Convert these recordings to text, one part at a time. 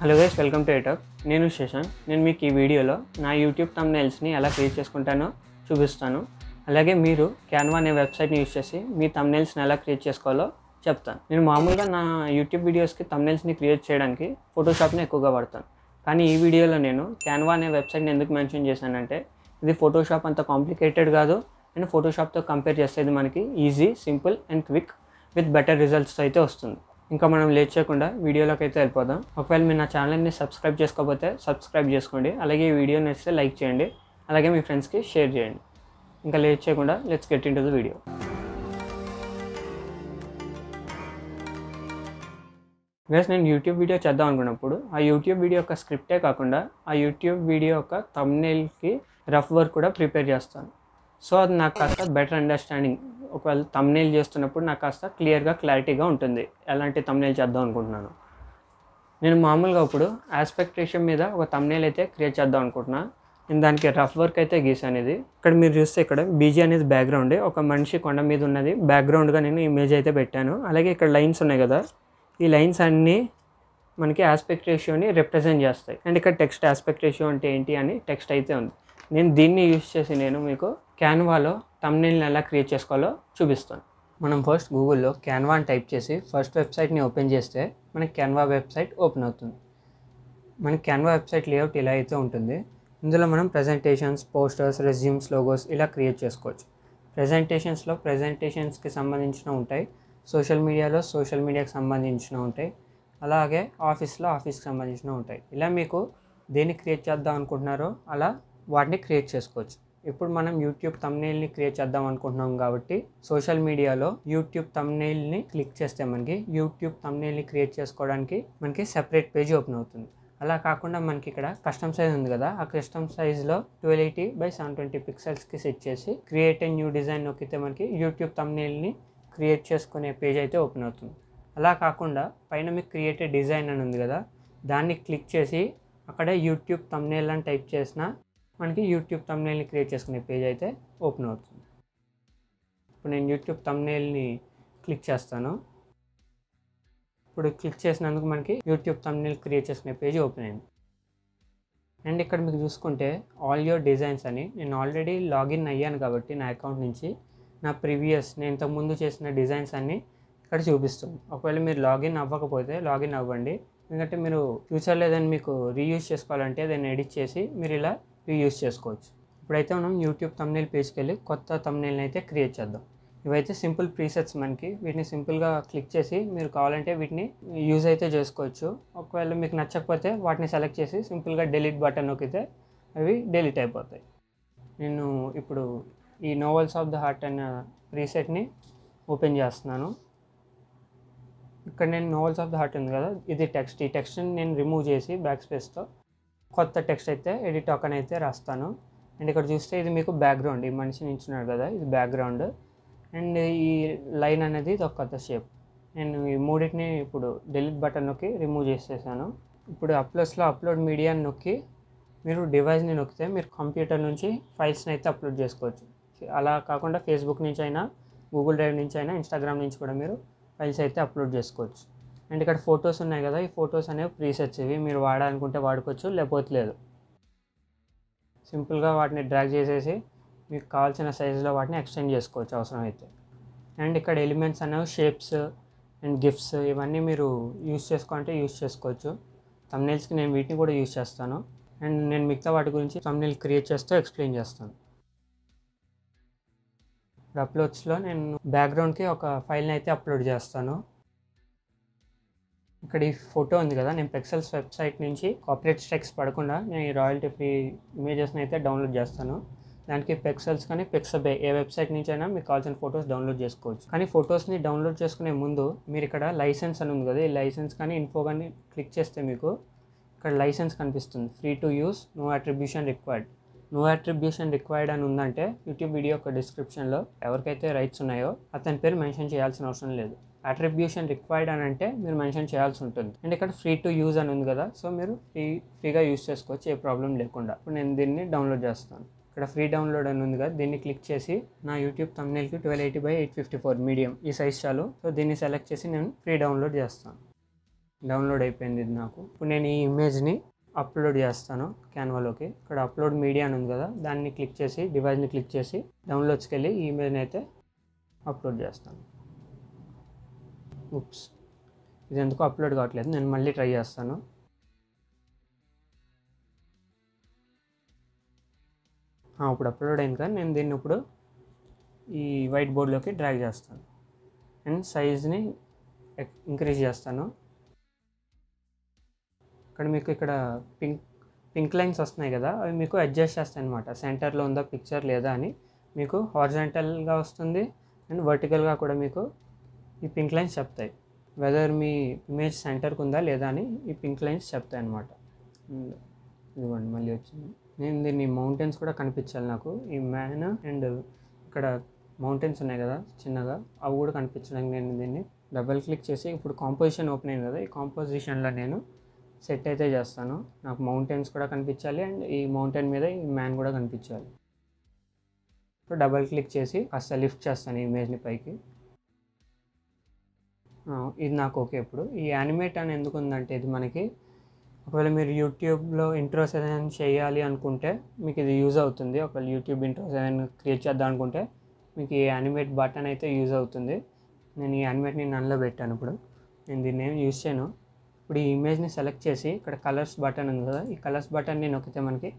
hello guys welcome to ఎయిటాక్ నేను శేషన్ నేను మీకు ఈ వీడియోలో నా యూట్యూబ్ తమ్నైల్స్ని ఎలా క్రియేట్ చేసుకుంటానో చూపిస్తాను అలాగే మీరు క్యాన్వా అనే వెబ్సైట్ని యూజ్ చేసి మీ తమ్నైల్స్ని ఎలా క్రియేట్ చేసుకోవాలో చెప్తాను నేను మామూలుగా నా యూట్యూబ్ వీడియోస్కి తమ్నైల్స్ని క్రియేట్ చేయడానికి ఫోటోషాప్ని ఎక్కువగా వాడతాను కానీ ఈ వీడియోలో నేను క్యాన్వా అనే వెబ్సైట్ని ఎందుకు మెన్షన్ చేశానంటే ఇది ఫోటోషాప్ అంత కాంప్లికేటెడ్ కాదు అండ్ ఫోటోషాప్తో కంపేర్ చేస్తే ఇది మనకి easy simple and quick with better రిజల్ట్స్తో అయితే వస్తుంది ఇంకా మనం లేట్ చేయకుండా వీడియోలోకి అయితే వెళ్ళిపోదాం ఒకవేళ మీరు నా ఛానల్ని సబ్స్క్రైబ్ చేసుకోకపోతే సబ్స్క్రైబ్ చేసుకోండి అలాగే ఈ వీడియో నచ్చితే లైక్ చేయండి అలాగే మీ ఫ్రెండ్స్కి షేర్ చేయండి ఇంకా లేట్ చేయకుండా let's get into the video guys నేను యూట్యూబ్ వీడియో చేద్దాం అనుకున్నప్పుడు ఆ యూట్యూబ్ వీడియో యొక్క స్క్రిప్టే కాకుండా ఆ యూట్యూబ్ వీడియో యొక్క తమ్నేల్కి రఫ్ వర్క్ కూడా ప్రిపేర్ చేస్తాను సో అది నాకు కాస్త బెటర్ అండర్స్టాండింగ్ ఒకవేళ తమ్నేల్ చేస్తున్నప్పుడు నాకు కాస్త క్లియర్గా క్లారిటీగా ఉంటుంది ఎలాంటి తమ్నేల్ చేద్దాం అనుకుంటున్నాను నేను మామూలుగా ఇప్పుడు ఆస్పెక్టేషన్ మీద ఒక తమ్నేల్ అయితే క్రియేట్ చేద్దాం అనుకుంటున్నా నేను దానికి రఫ్ వర్క్ అయితే గీసాను ఇది ఇక్కడ మీరు చూస్తే ఇక్కడ బీజీ అనేది బ్యాక్గ్రౌండ్ ఒక మనిషి కొండ మీద ఉన్నది బ్యాక్గ్రౌండ్గా నేను ఇమేజ్ అయితే పెట్టాను అలాగే ఇక్కడ లైన్స్ ఉన్నాయి కదా ఈ లైన్స్ అన్నీ మనకి ఆస్పెక్ట్ రేషియోని రిప్రజెంట్ చేస్తాయి అండ్ ఇక్కడ టెక్స్ట్ ఆస్పెక్ట్ రేషియో అంటే ఏంటి అని టెక్స్ట్ అయితే ఉంది నేను దీన్ని యూస్ చేసి నేను మీకు క్యాన్వాలో తమ్నేల్ని ఎలా క్రియేట్ చేసుకోవాలో చూపిస్తాను మనం ఫస్ట్ గూగుల్లో క్యాన్వా అని టైప్ చేసి ఫస్ట్ వెబ్సైట్ని ఓపెన్ చేస్తే మనకి క్యాన్వా వెబ్సైట్ ఓపెన్ అవుతుంది మన క్యాన్వా వెబ్సైట్ లేఅవుట్ ఇలా అయితే ఉంటుంది ఇందులో మనం ప్రజెంటేషన్స్ పోస్టర్స్ రెజ్యూమ్స్ లోగోస్ ఇలా క్రియేట్ చేసుకోవచ్చు ప్రజెంటేషన్స్లో ప్రజెంటేషన్స్కి సంబంధించిన ఉంటాయి సోషల్ మీడియాలో సోషల్ మీడియాకి సంబంధించిన ఉంటాయి అలాగే ఆఫీస్లో ఆఫీస్కి సంబంధించిన ఉంటాయి ఇలా మీకు దేన్ని క్రియేట్ చేద్దాం అనుకుంటున్నారో అలా వాటిని క్రియేట్ చేసుకోవచ్చు ఇప్పుడు మనం యూట్యూబ్ తమ్నెయిల్ని క్రియేట్ చేద్దాం అనుకుంటున్నాం కాబట్టి సోషల్ మీడియాలో యూట్యూబ్ తమ్నెయిల్ని క్లిక్ చేస్తే మనకి యూట్యూబ్ తమ్నెయిల్ని క్రియేట్ చేసుకోవడానికి మనకి సెపరేట్ పేజ్ ఓపెన్ అవుతుంది అలా కాకుండా మనకి ఇక్కడ కస్టమ్ సైజ్ ఉంది కదా ఆ కస్టమ్ సైజ్లో twelve eighty by seven twenty పిక్సెల్స్కి సెట్ చేసి క్రియేట్ అండ్ న్యూ డిజైన్ నొక్కితే మనకి యూట్యూబ్ తమ్నెయిల్ని క్రియేట్ చేసుకునే పేజ్ అయితే ఓపెన్ అవుతుంది అలా కాకుండా పైన మీకు క్రియేటెడ్ డిజైన్ అని ఉంది కదా దాన్ని క్లిక్ చేసి అక్కడ యూట్యూబ్ తమ్నేల్ అని టైప్ చేసిన మనకి యూట్యూబ్ తమ్నేల్ని క్రియేట్ చేసుకునే పేజ్ అయితే ఓపెన్ అవుతుంది ఇప్పుడు నేను యూట్యూబ్ తమ్నేల్ని క్లిక్ చేస్తాను ఇప్పుడు క్లిక్ చేసినందుకు మనకి యూట్యూబ్ తమ్నేల్ క్రియేట్ చేసుకునే పేజ్ ఓపెన్ అయింది అండ్ ఇక్కడ మీకు చూసుకుంటే ఆల్ యువర్ డిజైన్స్ అని నేను ఆల్రెడీ లాగిన్ అయ్యాను కాబట్టి నా అకౌంట్ నుంచి నా ప్రీవియస్ నేను ఇంతకుముందు చేసిన డిజైన్స్ అన్నీ ఇక్కడ చూపిస్తుంది ఒకవేళ మీరు లాగిన్ అవ్వకపోతే లాగిన్ అవ్వండి ఎందుకంటే మీరు ఫ్యూచర్లో ఏదైనా మీకు రీయూజ్ చేసుకోవాలంటే దాన్ని ఎడిట్ చేసి మీరు ఇలా ఇవి యూస్ చేసుకోవచ్చు ఇప్పుడైతే మనం యూట్యూబ్ తమ్నేల్ పేజ్కి వెళ్ళి కొత్త తమ్నేల్ని అయితే క్రియేట్ చేద్దాం ఇవైతే సింపుల్ ప్రీసెట్స్ మనకి వీటిని సింపుల్గా క్లిక్ చేసి మీరు కావాలంటే వీటిని యూజ్ అయితే చేసుకోవచ్చు ఒకవేళ మీకు నచ్చకపోతే వాటిని సెలెక్ట్ చేసి సింపుల్గా డెలీట్ బటన్ నొక్కితే అవి డెలీట్ అయిపోతాయి నేను ఇప్పుడు ఈ నోవెల్స్ ఆఫ్ ద హార్ట్ అనే ప్రీసెట్ని ఓపెన్ చేస్తున్నాను ఇక్కడ నేను నోవెల్స్ ఆఫ్ ద హార్ట్ ఉంది కదా ఇది టెక్స్ట్ ఈ టెక్స్ట్ని నేను రిమూవ్ చేసి బ్యాక్ స్పేస్తో కొత్త టెక్స్ట్ అయితే ఎడిట్ టోకన్ అయితే రాస్తాను అండ్ ఇక్కడ చూస్తే ఇది మీకు బ్యాక్గ్రౌండ్ ఈ మనిషి నించున్నాడు కదా ఇది బ్యాక్గ్రౌండ్ అండ్ ఈ లైన్ అనేది ఇది ఒక కొత్త షేప్ నేను ఈ మూడింటిని ఇప్పుడు డిలీట్ బటన్ నొక్కి రిమూవ్ చేసేసాను ఇప్పుడు అప్లస్లో అప్లోడ్ మీడియాని నొక్కి మీరు డివైస్ని నొక్కితే మీరు కంప్యూటర్ నుంచి ఫైల్స్ని అయితే అప్లోడ్ చేసుకోవచ్చు అలా కాకుండా ఫేస్బుక్ నుంచి అయినా గూగుల్ డ్రైవ్ నుంచి అయినా ఇన్స్టాగ్రామ్ నుంచి కూడా మీరు ఫైల్స్ అయితే అప్లోడ్ చేసుకోవచ్చు అండ్ ఇక్కడ ఫొటోస్ ఉన్నాయి కదా ఈ ఫొటోస్ అనేవి ప్రీసెట్స్ ఇవి మీరు వాడాలనుకుంటే వాడుకోవచ్చు లేకపోతే లేదు సింపుల్గా వాటిని డ్రాగ్ చేసేసి మీకు కావాల్సిన సైజులో వాటిని ఎక్స్టెండ్ చేసుకోవచ్చు అవసరం అయితే అండ్ ఇక్కడ ఎలిమెంట్స్ అనేవి షేప్స్ అండ్ గిఫ్ట్స్ ఇవన్నీ మీరు యూస్ చేసుకోవాలంటే యూస్ చేసుకోవచ్చు తమ్నైల్స్కి నేను వీటిని కూడా యూస్ చేస్తాను అండ్ నేను మిగతా వాటి గురించి తమ్నైల్ క్రియేట్ చేస్తూ ఎక్స్ప్లెయిన్ చేస్తాను అప్లోడ్స్లో నేను బ్యాక్గ్రౌండ్కి ఒక ఫైల్ని అయితే అప్లోడ్ చేస్తాను ఇక్కడ ఈ ఫోటో ఉంది కదా నేను పెక్సెల్స్ వెబ్సైట్ నుంచి కాపరేట్ స్ట్రైక్స్ పడకుండా నేను ఈ రాయల్టీ ఫ్రీ ఇమేజెస్ని అయితే డౌన్లోడ్ చేస్తాను దానికి పెక్సెల్స్ కానీ పిక్సబే ఏ వెబ్సైట్ నుంచి అయినా మీకు కావాల్సిన ఫొటోస్ డౌన్లోడ్ చేసుకోవచ్చు కానీ ఫొటోస్ని డౌన్లోడ్ చేసుకునే ముందు మీరు ఇక్కడ లైసెన్స్ అని ఉంది కదా ఈ లైసెన్స్ కానీ ఇన్ఫో కానీ క్లిక్ చేస్తే మీకు ఇక్కడ లైసెన్స్ కనిపిస్తుంది free to use no attribution required no attribution required అని ఉందంటే యూట్యూబ్ వీడియో యొక్క డిస్క్రిప్షన్లో ఎవరికైతే రైట్స్ ఉన్నాయో అతని పేరు మెన్షన్ చేయాల్సిన అవసరం లేదు అట్రిబ్యూషన్ రిక్వైర్డ్ అని అంటే మీరు మెన్షన్ చేయాల్సి ఉంటుంది అండ్ ఇక్కడ ఫ్రీ టు యూజ్ అని ఉంది కదా సో మీరు ఫ్రీ ఫ్రీగా యూజ్ చేసుకోవచ్చు ఏ ప్రాబ్లం లేకుండా ఇప్పుడు నేను దీన్ని డౌన్లోడ్ చేస్తాను ఇక్కడ ఫ్రీ డౌన్లోడ్ అని ఉంది కదా దీన్ని క్లిక్ చేసి నా యూట్యూబ్ తమ్నేల్కి twelve eighty by eight fifty four medium ఈ సైజ్ చాలు సో దీన్ని సెలెక్ట్ చేసి నేను ఫ్రీ డౌన్లోడ్ చేస్తాను డౌన్లోడ్ అయిపోయింది ఇది నాకు ఇప్పుడు నేను ఈ ఇమేజ్ని అప్లోడ్ చేస్తాను క్యాన్వాలోకి ఇక్కడ అప్లోడ్ మీడియా అని ఉంది కదా దాన్ని క్లిక్ చేసి డివైస్ని క్లిక్ చేసి డౌన్లోడ్స్కి వెళ్ళి ఈ ఇమేజ్ని అయితే అప్లోడ్ చేస్తాను ఉప్స్ ఇది ఎందుకు అప్లోడ్ కావట్లేదు నేను మళ్ళీ ట్రై చేస్తాను ఇప్పుడు అప్లోడ్ అయింది కానీ నేను దీన్ని ఇప్పుడు ఈ వైట్ బోర్డ్లోకి డ్రాగ్ చేస్తాను అండ్ సైజ్ని ఇంక్రీజ్ చేస్తాను ఇక్కడ మీకు ఇక్కడ పింక్ పింక్ లైన్స్ వస్తున్నాయి కదా అవి మీకు అడ్జస్ట్ చేస్తాయి అనమాట సెంటర్లో ఉందా పిక్చర్ లేదా అని మీకు హార్జెంటల్గా వస్తుంది అండ్ వర్టికల్గా కూడా మీకు ఈ పింక్ లైన్స్ చెప్తాయి వెదర్ మీ ఇమేజ్ సెంటర్కి ఉందా లేదా అని ఈ పింక్ లైన్స్ చెప్తాయి అనమాట ఇదిగోండి మళ్ళీ వచ్చింది నేను దీన్ని మౌంటైన్స్ కూడా కనిపించాలి నాకు ఈ మ్యాన్ అండ్ ఇక్కడ మౌంటైన్స్ ఉన్నాయి కదా చిన్నగా అవి కూడా కనిపించడానికి నేను దీన్ని డబల్ క్లిక్ చేసి ఇప్పుడు కాంపోజిషన్ ఓపెన్ అయింది కదా ఈ కాంపోజిషన్లో నేను సెట్ అయితే చేస్తాను నాకు మౌంటైన్స్ కూడా కనిపించాలి అండ్ ఈ మౌంటైన్ మీద ఈ మ్యాన్ కూడా కనిపించాలి ఇప్పుడు డబల్ క్లిక్ చేసి కాస్త లిఫ్ట్ చేస్తాను ఈ ఇమేజ్ని పైకి ఇది నాకు ఓకే ఇప్పుడు ఈ యానిమేట్ అని ఎందుకు ఉందంటే ఇది మనకి ఒకవేళ మీరు యూట్యూబ్లో ఇంట్రోస్ ఏదైనా చేయాలి అనుకుంటే మీకు ఇది యూజ్ అవుతుంది ఒకవేళ యూట్యూబ్ ఇంట్రోస్ ఏదైనా క్రియేట్ చేద్దాం అనుకుంటే మీకు ఈ యానిమేట్ బటన్ అయితే యూజ్ అవుతుంది నేను ఈ యానిమేట్ని నన్లో పెట్టాను ఇప్పుడు నేను దీన్ని ఏం యూజ్ చేయను ఇప్పుడు ఈ ఇమేజ్ని సెలెక్ట్ చేసి ఇక్కడ కలర్స్ బటన్ ఉంది కదా ఈ కలర్స్ బటన్ నేను నొక్కితే మనకి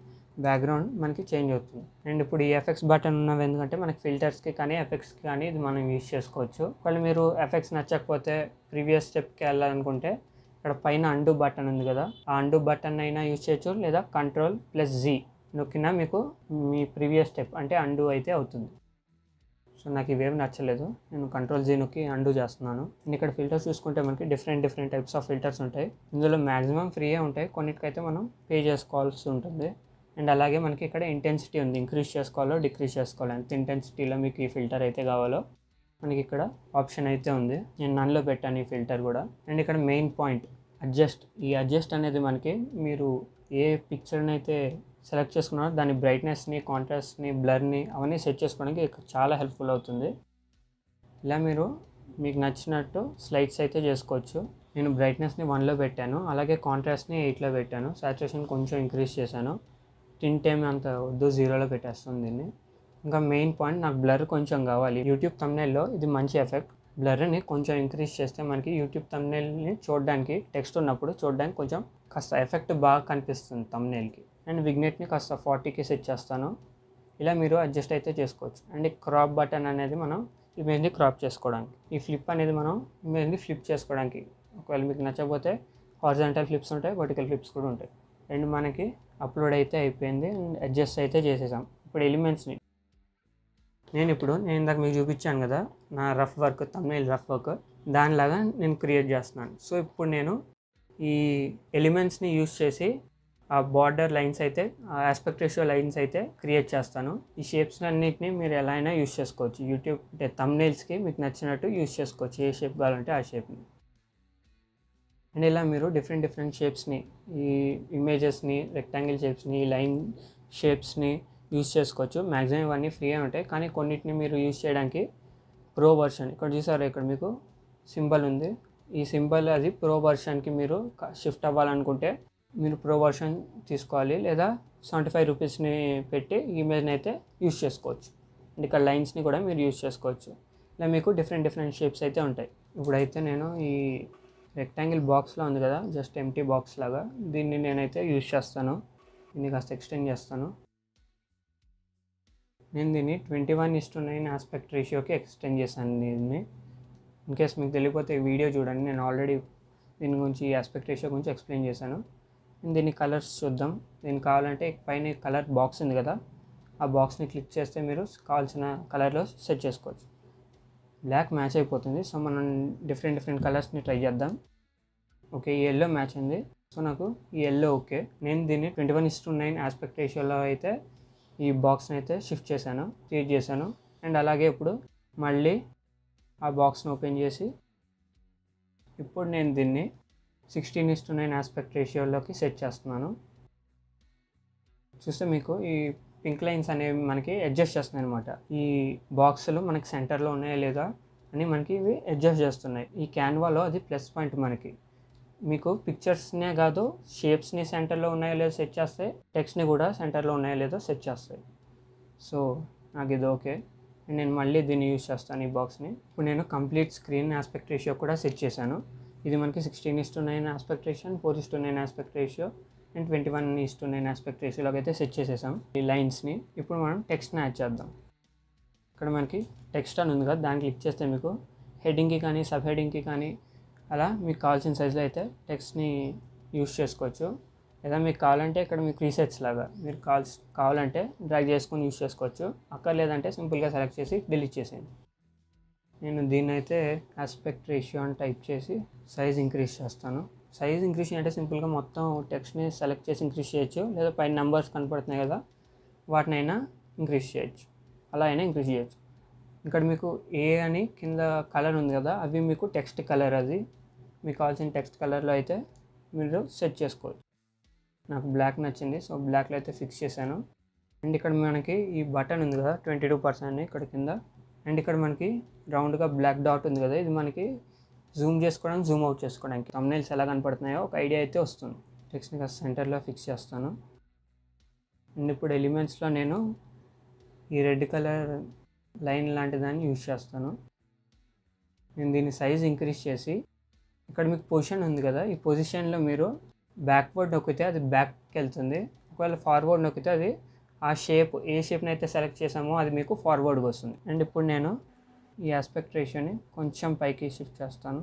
బ్యాక్గ్రౌండ్ మనకి చేంజ్ అవుతుంది అండ్ ఇప్పుడు ఈ ఎఫెక్ట్స్ బటన్ ఉన్నవి ఎందుకంటే మనకి ఫిల్టర్స్కి కానీ ఎఫెక్ట్స్కి కానీ ఇది మనం యూజ్ చేసుకోవచ్చు ఒకవేళ మీరు ఎఫెక్ట్స్ నచ్చకపోతే ప్రీవియస్ స్టెప్కి వెళ్ళాలనుకుంటే ఇక్కడ పైన అండు బటన్ ఉంది కదా ఆ అండు బటన్ అయినా యూజ్ చేయొచ్చు లేదా కంట్రోల్ ప్లస్ జీ నొక్కినా మీకు మీ ప్రీవియస్ స్టెప్ అంటే అండు అయితే అవుతుంది సో నాకు ఇవేమి నచ్చలేదు నేను కంట్రోల్ జీ నొక్కి అండు చేస్తున్నాను ఇక్కడ ఫిల్టర్స్ చూసుకుంటే మనకి different different types of filters ఉంటాయి ఇందులో మ్యాక్సిమం ఫ్రీయే ఉంటాయి కొన్నిటికైతే మనం పే చేసుకోవాల్సి ఉంటుంది అండ్ అలాగే మనకి ఇక్కడ ఇంటెన్సిటీ ఉంది ఇంక్రీజ్ చేసుకోవాలో డిక్రీజ్ చేసుకోవాలో ఎంత ఇంటెన్సిటీలో మీకు ఈ ఫిల్టర్ అయితే కావాలో మనకి ఇక్కడ ఆప్షన్ అయితే ఉంది నేను నన్లో పెట్టాను ఈ ఫిల్టర్ కూడా అండ్ ఇక్కడ మెయిన్ పాయింట్ అడ్జస్ట్ ఈ అడ్జస్ట్ అనేది మనకి మీరు ఏ పిక్చర్ని అయితే సెలెక్ట్ చేసుకున్నారో దాని బ్రైట్నెస్ని కాంట్రాస్ట్ని బ్లర్ని అవన్నీ సెట్ చేసుకోవడానికి చాలా హెల్ప్ఫుల్ అవుతుంది ఇలా మీరు మీకు నచ్చినట్టు స్లైడ్స్ అయితే చేసుకోవచ్చు నేను బ్రైట్నెస్ని వన్లో పెట్టాను అలాగే కాంట్రాస్ట్ని ఎయిట్లో పెట్టాను సాచురేషన్ కొంచెం ఇంక్రీజ్ చేశాను స్క్రీన్ టైం అంత వద్దు జీరోలో పెట్టేస్తుంది దీన్ని ఇంకా మెయిన్ పాయింట్ నాకు బ్లర్ కొంచెం కావాలి యూట్యూబ్ తమ్నైల్లో ఇది మంచి ఎఫెక్ట్ బ్లర్ని కొంచెం ఇంక్రీజ్ చేస్తే మనకి యూట్యూబ్ తమ్నైల్ని చూడడానికి టెక్స్ట్ ఉన్నప్పుడు చూడడానికి కొంచెం కాస్త ఎఫెక్ట్ బాగా కనిపిస్తుంది తమ్నైల్కి అండ్ విగ్నెట్ని కాస్త ఫార్టీకి సెట్ చేస్తాను ఇలా మీరు అడ్జస్ట్ అయితే చేసుకోవచ్చు అండ్ క్రాప్ బటన్ అనేది మనం ఇమేజ్ని క్రాప్ చేసుకోవడానికి ఈ ఫ్లిప్ అనేది మనం ఇమేజ్ని ఫ్లిప్ చేసుకోవడానికి ఒకవేళ మీకు నచ్చకపోతే హార్జెంటల్ ఫ్లిప్స్ ఉంటాయి వర్టికల్ ఫ్లిప్స్ కూడా ఉంటాయి అండ్ మనకి అప్లోడ్ అయితే అయిపోయింది అడ్జస్ట్ అయితే చేసేసాం ఇప్పుడు ఎలిమెంట్స్ని నేను ఇప్పుడు నేను ఇందాక మీకు చూపించాను కదా నా రఫ్ వర్క్ తమిళ రఫ్ వర్క్ దానిలాగా నేను క్రియేట్ చేస్తున్నాను సో ఇప్పుడు నేను ఈ ఎలిమెంట్స్ని యూస్ చేసి ఆ బార్డర్ లైన్స్ అయితే ఆ ఆస్పెక్ట్ రేషియో లైన్స్ అయితే క్రియేట్ చేస్తాను ఈ షేప్స్ అన్నిటిని మీరు ఎలా అయినా యూస్ చేసుకోవచ్చు యూట్యూబ్ అంటే తమ్నైల్స్కి మీకు నచ్చినట్టు యూస్ చేసుకోవచ్చు ఏ షేప్ కావాలంటే ఆ షేప్ని అండ్ ఇలా మీరు డిఫరెంట్ డిఫరెంట్ షేప్స్ని ఈ ఇమేజెస్ని రెక్టాంగిల్ షేప్స్ని లైన్ షేప్స్ని యూస్ చేసుకోవచ్చు మ్యాక్సిమం ఇవన్నీ ఫ్రీ ఉంటాయి కానీ కొన్నిటిని మీరు యూజ్ చేయడానికి ప్రో వర్షన్ ఇక్కడ చూసారు ఇక్కడ మీకు సింబల్ ఉంది ఈ సింబల్ అది ప్రో వర్షన్కి మీరు షిఫ్ట్ అవ్వాలనుకుంటే మీరు ప్రో వర్షన్ తీసుకోవాలి లేదా సెవెంటీ ఫైవ్ రూపీస్ని పెట్టి ఇమేజ్ని అయితే యూస్ చేసుకోవచ్చు అండ్ ఇక్కడ లైన్స్ని కూడా మీరు యూజ్ చేసుకోవచ్చు ఇలా మీకు డిఫరెంట్ డిఫరెంట్ షేప్స్ అయితే ఉంటాయి ఇప్పుడైతే నేను ఈ రెక్టాంగిల్ బాక్స్లో ఉంది కదా జస్ట్ ఎంటీ బాక్స్ లాగా దీన్ని నేనైతే యూజ్ చేస్తాను దీన్ని కాస్త ఎక్స్టెండ్ చేస్తాను నేను దీన్ని twenty one is to nine aspect రేషియోకి ఎక్స్టెండ్ చేశాను దీన్ని ఇన్ కేస్ మీకు తెలియకపోతే వీడియో చూడండి నేను ఆల్రెడీ దీని గురించి ఆస్పెక్ట్ రేషియో గురించి ఎక్స్ప్లెయిన్ చేశాను దీన్ని కలర్స్ చూద్దాం దీనికి కావాలంటే పైన కలర్ బాక్స్ ఉంది కదా ఆ బాక్స్ని క్లిక్ చేస్తే మీరు కావాల్సిన కలర్లో సెట్ చేసుకోవచ్చు బ్లాక్ మ్యాచ్ అయిపోతుంది సో మనం డిఫరెంట్ డిఫరెంట్ కలర్స్ని ట్రై చేద్దాం ఓకే ఈ ఎల్లో మ్యాచ్ అయింది సో నాకు ఈ ఎల్లో ఓకే నేను దీన్ని twenty one is nine aspect రేషియోలో అయితే ఈ బాక్స్ని అయితే షిఫ్ట్ చేశాను క్రియేట్ చేశాను అండ్ అలాగే ఇప్పుడు మళ్ళీ ఆ బాక్స్ని ఓపెన్ చేసి ఇప్పుడు నేను దీన్ని sixteen is to nine aspect రేషియోలోకి సెట్ చేస్తున్నాను చూస్తే మీకు ఈ పింక్ లైన్స్ అనేవి మనకి అడ్జస్ట్ చేస్తున్నాయి అనమాట ఈ బాక్సులు మనకి సెంటర్లో ఉన్నాయా లేదా అని మనకి ఇవి అడ్జస్ట్ చేస్తున్నాయి ఈ క్యాన్వాలో అది ప్లస్ పాయింట్ మనకి మీకు పిక్చర్స్నే కాదు షేప్స్ని సెంటర్లో ఉన్నాయో లేదో సెట్ చేస్తాయి టెక్స్ట్ని కూడా సెంటర్లో ఉన్నాయో లేదో సెట్ చేస్తాయి సో నాకు ఇది ఓకే అండ్ నేను మళ్ళీ దీన్ని యూజ్ చేస్తాను ఈ బాక్స్ని ఇప్పుడు నేను కంప్లీట్ స్క్రీన్ ఆస్పెక్ట్ రేషియో కూడా సెట్ చేశాను ఇది మనకి sixteen is to nine aspect ratio four is to nine aspect ratio and twenty one is to nine aspect రేషియోలోకి అయితే సెట్ చేసేసాం ఈ లైన్స్ని ఇప్పుడు మనం టెక్స్ట్ని యాడ్ చేద్దాం ఇక్కడ మనకి టెక్స్ట్ అని ఉంది కదా దాన్ని క్లిక్ చేస్తే మీకు హెడింగ్కి కానీ సబ్ హెడింగ్కి కానీ అలా మీకు కావాల్సిన సైజులో అయితే టెక్స్ట్ని యూస్ చేసుకోవచ్చు లేదా మీకు కావాలంటే ఇక్కడ మీకు రీసెర్చ్ లాగా మీరు కావాల్సి కావాలంటే డ్రాగ్ చేసుకొని యూస్ చేసుకోవచ్చు లేదంటే సింపుల్గా సెలెక్ట్ చేసి డిలీట్ చేసేయండి నేను దీన్ని అయితే ఆస్పెక్ట్ రేషియో అని టైప్ చేసి సైజ్ ఇంక్రీజ్ చేస్తాను సైజ్ ఇంక్రీజ్ అంటే సింపుల్గా మొత్తం టెక్స్ట్ని సెలెక్ట్ చేసి ఇంక్రీజ్ చేయొచ్చు లేదా పైన నెంబర్స్ కనపడుతున్నాయి కదా వాటినైనా ఇంక్రీజ్ చేయొచ్చు అలా అయినా ఇంక్రీజ్ చేయొచ్చు ఇక్కడ మీకు ఏ అని కింద కలర్ ఉంది కదా అవి మీకు టెక్స్ట్ కలర్ అది మీకు కావాల్సిన టెక్స్ట్ కలర్లో అయితే మీరు సెట్ చేసుకోవచ్చు నాకు బ్లాక్ నచ్చింది సో బ్లాక్లో అయితే ఫిక్స్ చేశాను అండ్ ఇక్కడ మనకి ఈ బటన్ ఉంది కదా ట్వంటీ టూ పర్సెంట్ ఇక్కడ కింద అండ్ ఇక్కడ మనకి రౌండ్గా బ్లాక్ డాట్ ఉంది కదా ఇది మనకి జూమ్ చేసుకోవడానికి జూమ్ అవుట్ చేసుకోవడానికి కంపెనీస్ ఎలా కనపడుతున్నాయో ఒక ఐడియా అయితే వస్తుంది టెక్స్ట్ని కాస్త సెంటర్లో ఫిక్స్ చేస్తాను అండ్ ఇప్పుడు ఎలిమెంట్స్లో నేను ఈ రెడ్ కలర్ లైన్ లాంటి దాన్ని యూజ్ చేస్తాను నేను దీని సైజ్ ఇంక్రీజ్ చేసి ఇక్కడ మీకు పొజిషన్ ఉంది కదా ఈ పొజిషన్లో మీరు బ్యాక్వర్డ్ నొక్కితే అది బ్యాక్కి వెళ్తుంది ఒకవేళ ఫార్వర్డ్ నొక్కితే అది ఆ షేప్ ఏ షేప్ని అయితే సెలెక్ట్ చేసామో అది మీకు ఫార్వర్డ్గా వస్తుంది అండ్ ఇప్పుడు నేను ఈ ఆస్పెక్ట్ రేషియోని కొంచెం పైకి షిఫ్ట్ చేస్తాను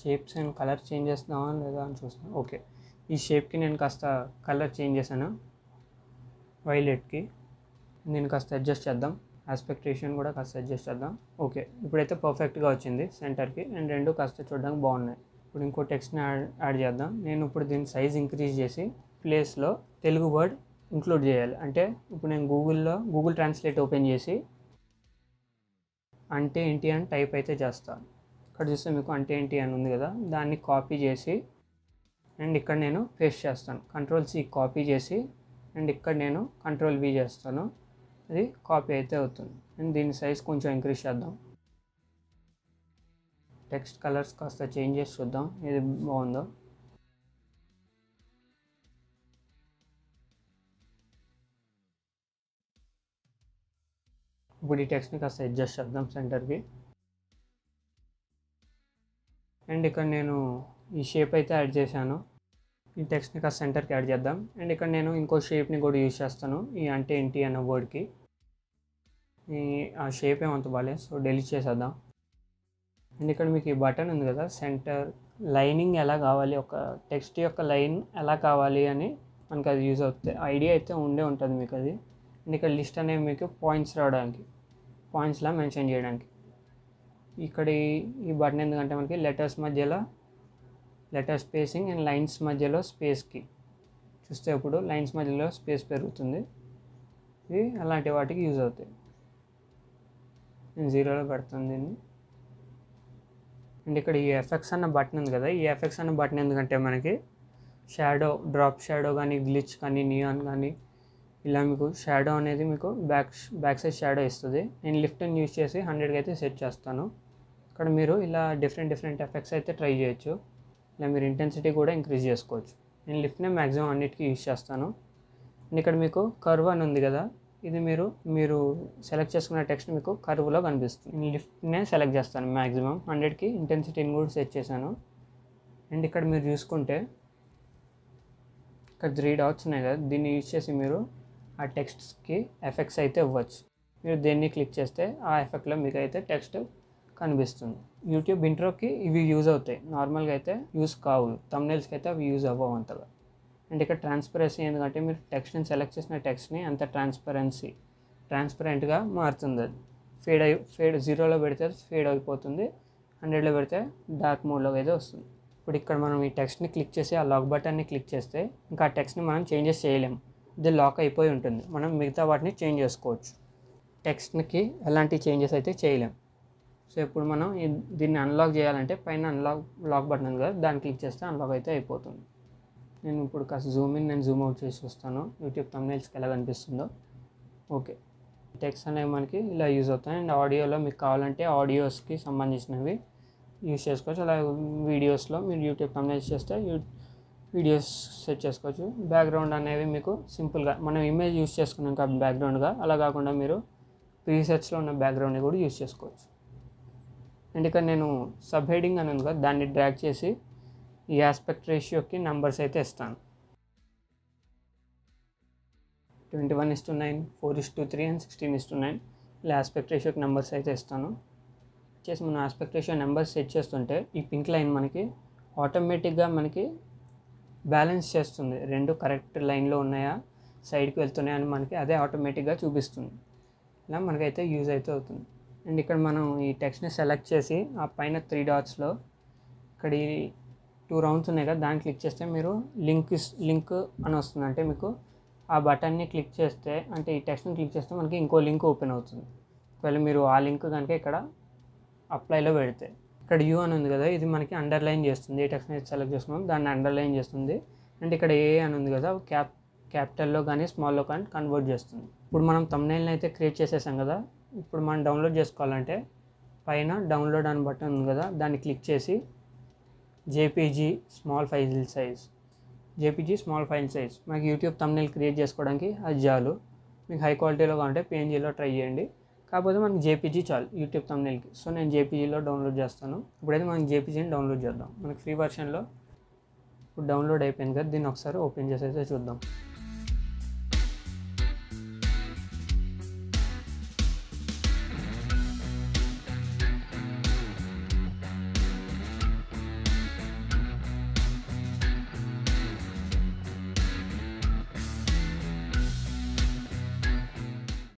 షేప్స్ అండ్ కలర్ చేంజ్ చేస్తున్నావా లేదా అని చూస్తున్నాను ఓకే ఈ షేప్కి నేను కాస్త కలర్ చేంజ్ చేశాను వైలెట్కి నేను కాస్త అడ్జస్ట్ చేద్దాం ఆస్పెక్ట్ రేషియోని కూడా కాస్త అడ్జస్ట్ చేద్దాం ఓకే ఇప్పుడైతే పర్ఫెక్ట్గా వచ్చింది సెంటర్కి అండ్ రెండు కాస్త చూడడానికి బాగున్నాయి ఇప్పుడు ఇంకో టెక్స్ట్ని యాడ్ యాడ్ చేద్దాం నేను ఇప్పుడు దీని సైజ్ ఇంక్రీజ్ చేసి ప్లేస్లో తెలుగు వర్డ్ ఇంక్లూడ్ చేయాలి అంటే ఇప్పుడు నేను గూగుల్లో గూగుల్ ట్రాన్స్లేట్ ఓపెన్ చేసి అంటే ఏంటి అని టైప్ అయితే చేస్తాను ఇక్కడ చూస్తే మీకు అంటే ఏంటి అని ఉంది కదా దాన్ని కాపీ చేసి అండ్ ఇక్కడ నేను పేస్ట్ చేస్తాను కంట్రోల్ సి కాపీ చేసి అండ్ ఇక్కడ నేను కంట్రోల్ వి చేస్తాను అది కాపీ అయితే అవుతుంది అండ్ దీని సైజ్ కొంచెం ఇంక్రీజ్ చేద్దాం టెక్స్ట్ కలర్స్ కాస్త చేంజ్ చేసి చూద్దాం ఏది బాగుందో ఇప్పుడు ఈ టెక్స్ట్ని కాస్త అడ్జస్ట్ చేద్దాం సెంటర్కి అండ్ ఇక్కడ నేను ఈ షేప్ అయితే యాడ్ చేశాను ఈ టెక్స్ట్ని కాస్త సెంటర్కి యాడ్ చేద్దాం అండ్ ఇక్కడ నేను ఇంకో షేప్ని కూడా యూజ్ చేస్తాను ఈ అంటే ఏంటి అన్న వర్డ్కి ఆ షేప్ ఏమంత బాగాలేదు సో డెలీట్ చేసేద్దాం అండ్ ఇక్కడ మీకు ఈ బటన్ ఉంది కదా సెంటర్ లైనింగ్ ఎలా కావాలి ఒక టెక్స్ట్ యొక్క లైన్ ఎలా కావాలి అని మనకు అది యూజ్ అవుతుంది ఐడియా అయితే ఉండే ఉంటుంది మీకు అది అండ్ ఇక్కడ లిస్ట్ అనేవి మీకు పాయింట్స్ రావడానికి పాయింట్స్లా మెన్షన్ చేయడానికి ఇక్కడ ఈ బటన్ ఎందుకంటే మనకి లెటర్స్ మధ్యలో లెటర్ స్పేసింగ్ అండ్ లైన్స్ మధ్యలో స్పేస్కి చూస్తే ఇప్పుడు లైన్స్ మధ్యలో స్పేస్ పెరుగుతుంది ఇవి అలాంటి వాటికి యూజ్ అవుతాయి నేను జీరోలో పెడతాను దీన్ని అండ్ ఇక్కడ ఈ ఎఫెక్ట్స్ అన్న బటన్ ఉంది కదా ఈ ఎఫెక్ట్స్ అన్న బటన్ ఎందుకంటే మనకి షాడో డ్రాప్ షాడో కానీ గ్లిచ్ కానీ నియాన్ కానీ ఇలా మీకు షాడో అనేది మీకు బ్యాక్ బ్యాక్ సైడ్ షాడో ఇస్తుంది నేను లిఫ్ట్ని యూజ్ చేసి హండ్రెడ్కి అయితే సెట్ చేస్తాను ఇక్కడ మీరు ఇలా డిఫరెంట్ డిఫరెంట్ ఎఫెక్ట్స్ అయితే ట్రై చేయొచ్చు ఇలా మీరు ఇంటెన్సిటీ కూడా ఇంక్రీజ్ చేసుకోవచ్చు నేను లిఫ్ట్నే మ్యాక్సిమం అన్నిటికీ యూజ్ చేస్తాను అండ్ ఇక్కడ మీకు కర్వ్ అని ఉంది కదా ఇది మీరు మీరు సెలెక్ట్ చేసుకున్న టెక్స్ట్ మీకు కరువులో కనిపిస్తుంది నేను లిఫ్ట్నే సెలెక్ట్ చేస్తాను మ్యాక్సిమం హండ్రెడ్కి ఇంటెన్సిటీని కూడా సెట్ చేశాను అండ్ ఇక్కడ మీరు చూసుకుంటే ఇక్కడ త్రీ డాట్స్ ఉన్నాయి కదా దీన్ని యూజ్ చేసి మీరు ఆ టెక్స్ట్కి ఎఫెక్ట్స్ అయితే ఇవ్వచ్చు మీరు దేన్ని క్లిక్ చేస్తే ఆ ఎఫెక్ట్లో మీకు అయితే టెక్స్ట్ కనిపిస్తుంది యూట్యూబ్ ఇంట్రోకి ఇవి యూజ్ అవుతాయి నార్మల్గా అయితే యూజ్ కావు తమ్నేల్స్కి అయితే అవి యూజ్ అవ్వవు అంతగా అండ్ ఇక్కడ ట్రాన్స్పరెన్సీ ఎందుకంటే మీరు టెక్స్ట్ని సెలెక్ట్ చేసిన టెక్స్ట్ని అంత ట్రాన్స్పరెన్సీ ట్రాన్స్పరెంట్గా మారుతుంది అది ఫేడ్ అయి ఫేడ్ జీరోలో పెడితే ఫేడ్ అయిపోతుంది హండ్రెడ్లో పెడితే డార్క్ మోడ్లో ఏదో వస్తుంది ఇప్పుడు ఇక్కడ మనం ఈ టెక్స్ట్ని క్లిక్ చేసి ఆ లాక్ బటన్ని క్లిక్ చేస్తే ఇంకా ఆ టెక్స్ట్ని మనం చేంజెస్ చేయలేము ఇది లాక్ అయిపోయి ఉంటుంది మనం మిగతా వాటిని చేంజ్ చేసుకోవచ్చు టెక్స్ట్కి ఎలాంటి చేంజెస్ అయితే చేయలేం సో ఇప్పుడు మనం దీన్ని అన్లాక్ చేయాలంటే పైన అన్లాక్ లాక్ బటన్ ఉంది కదా దాన్ని క్లిక్ చేస్తే అన్లాక్ అయితే అయిపోతుంది నేను ఇప్పుడు కాస్త జూమ్ ఇన్ నేను జూమ్ అవుట్ చేసి చూస్తాను యూట్యూబ్ తమ్నైల్స్కి ఎలా కనిపిస్తుందో ఓకే టెక్స్ట్ అనేవి మనకి ఇలా యూజ్ అవుతాయి అండ్ ఆడియోలో మీకు కావాలంటే ఆడియోస్కి సంబంధించినవి యూజ్ చేసుకోవచ్చు అలా వీడియోస్లో మీరు యూట్యూబ్ తమ్నైల్స్ చేస్తే యూ వీడియోస్ సెట్ చేసుకోవచ్చు బ్యాక్గ్రౌండ్ అనేవి మీకు సింపుల్గా మనం ఇమేజ్ యూస్ చేసుకున్నాం కాబట్టి బ్యాక్గ్రౌండ్గా అలా కాకుండా మీరు ప్రీసెట్స్లో ఉన్న బ్యాక్గ్రౌండ్ని కూడా యూస్ చేసుకోవచ్చు అండ్ ఇక్కడ నేను సబ్ హెడింగ్ అని ఉంది కదా దాన్ని డ్రాక్ చేసి ఈ ఆస్పెక్ట్ రేషియోకి నంబర్స్ అయితే ఇస్తాను twenty one is to nine four is to three and sixteen is to nine ఇలా ఆస్పెక్ట్ రేషియోకి నెంబర్స్ అయితే ఇస్తాను చేసి మనం ఆస్పెక్ట్ రేషియో నెంబర్స్ సెట్ చేస్తుంటే ఈ పింక్ లైన్ మనకి ఆటోమేటిక్గా మనకి బ్యాలెన్స్ చేస్తుంది రెండు కరెక్ట్ లైన్లో ఉన్నాయా సైడ్కి వెళ్తున్నాయా అని మనకి అదే ఆటోమేటిక్గా చూపిస్తుంది ఇలా మనకైతే యూజ్ అయితే అవుతుంది అండ్ ఇక్కడ మనం ఈ టెక్స్ట్ని సెలెక్ట్ చేసి ఆ పైన త్రీ డాట్స్లో ఇక్కడ టూ రౌండ్స్ ఉన్నాయి కదా దాన్ని క్లిక్ చేస్తే మీరు లింక్ లింక్ అని వస్తుంది అంటే మీకు ఆ బటన్ని క్లిక్ చేస్తే అంటే ఈ టెక్స్ట్ని క్లిక్ చేస్తే మనకి ఇంకో లింక్ ఓపెన్ అవుతుంది ఒకవేళ మీరు ఆ లింక్ కనుక ఇక్కడ అప్లైలో పెడితే ఇక్కడ యూ అని ఉంది కదా ఇది మనకి అండర్లైన్ చేస్తుంది ఏ టెక్స్ట్ని సెలెక్ట్ చేసుకున్నాం దాన్ని అండర్లైన్ చేస్తుంది అండ్ ఇక్కడ ఏ అని ఉంది కదా క్యాప్ క్యాపిటల్లో కానీ స్మాల్లో కానీ కన్వర్ట్ చేస్తుంది ఇప్పుడు మనం తమ్నైల్ని అయితే క్రియేట్ చేసేసాం కదా ఇప్పుడు మనం డౌన్లోడ్ చేసుకోవాలంటే పైన డౌన్లోడ్ అని బటన్ ఉంది కదా దాన్ని క్లిక్ చేసి JPG small file size JPG small file size మనకి యూట్యూబ్ తమ్నెల్ క్రియేట్ చేసుకోవడానికి అది చాలు మీకు హై క్వాలిటీలో కావాలంటే పిఎన్జీలో ట్రై చేయండి కాకపోతే మనకి జేపీజీ చాలు యూట్యూబ్ తమ్నెల్కి సో నేను జేపీజీలో డౌన్లోడ్ చేస్తాను ఇప్పుడైతే మనం జేపీజీని డౌన్లోడ్ చేద్దాం మనకి ఫ్రీ వర్షన్లో ఇప్పుడు డౌన్లోడ్ అయిపోయింది కదా దీన్ని ఒకసారి ఓపెన్ చేసేసి చూద్దాం